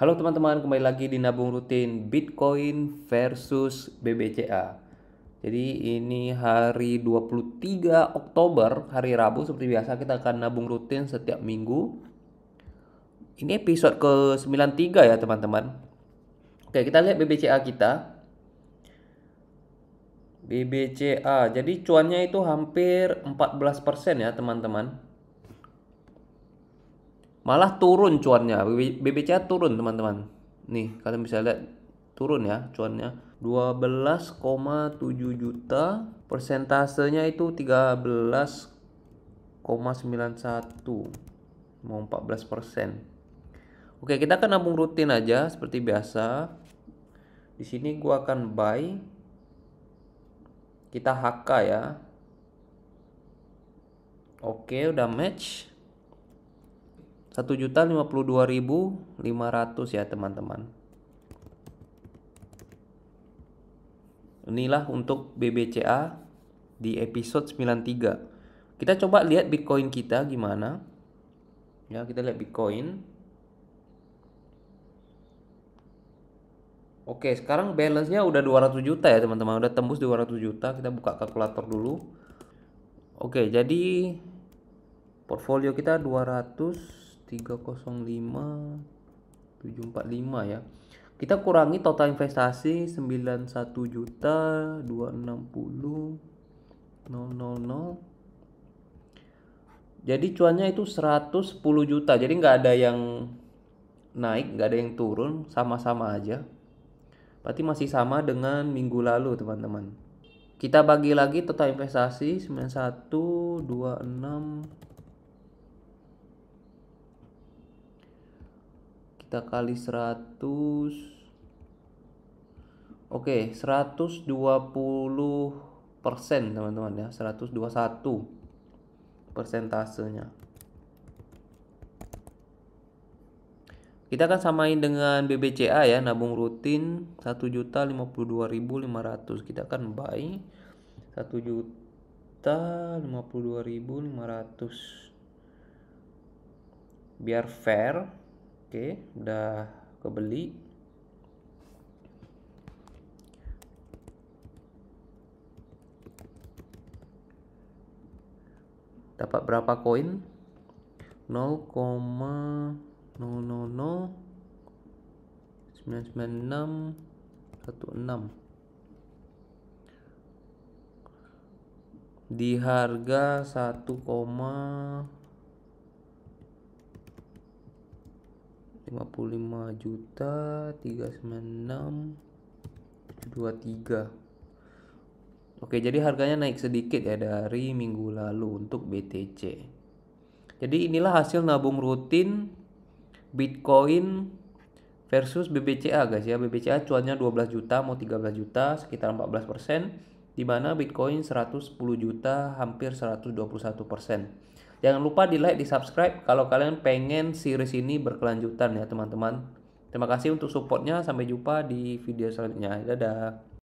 Halo teman-teman, kembali lagi di Nabung Rutin Bitcoin versus BBCA. Jadi ini hari 23 Oktober, hari Rabu seperti biasa kita akan nabung rutin setiap minggu. Ini episode ke-93 ya teman-teman. Oke, kita lihat BBCA kita. BBCA, jadi cuannya itu hampir 14% ya teman-teman malah turun cuannya BBCA turun teman-teman nih kalian bisa lihat turun ya cuannya 12,7 juta persentasenya itu 13,91 mau 14 persen Oke kita akan nabung rutin aja seperti biasa di sini gua akan buy kita HK ya oke udah match juta 1.052.500 ya teman-teman. Inilah untuk BBCA di episode 93. Kita coba lihat Bitcoin kita gimana. Ya, kita lihat Bitcoin. Oke, sekarang balance-nya udah 200 juta ya, teman-teman. Udah tembus 200 juta. Kita buka kalkulator dulu. Oke, jadi portfolio kita 200 305 745 ya kita kurangi total investasi 91 juta 260 000 jadi cuannya itu 110 juta jadi nggak ada yang naik nggak ada yang turun sama-sama aja berarti masih sama dengan minggu lalu teman-teman kita bagi lagi total investasi 91 26 kita kali 100 oke 120 persen teman-teman ya 121 persentasenya kita akan samain dengan BBCA ya nabung rutin 1.052.500 kita akan buy 1.052.500 biar fair Oke, udah kebeli. Dapat berapa koin? 0, 16 di harga 1, 55 juta 396 tiga Oke jadi harganya naik sedikit ya dari minggu lalu untuk BTC Jadi inilah hasil nabung rutin Bitcoin versus BBCA guys ya BBCA cuannya 12 juta mau 13 juta sekitar 14 persen di mana Bitcoin 110 juta hampir 121 persen Jangan lupa di like, di subscribe kalau kalian pengen series ini berkelanjutan ya teman-teman. Terima kasih untuk supportnya, sampai jumpa di video selanjutnya. Dadah.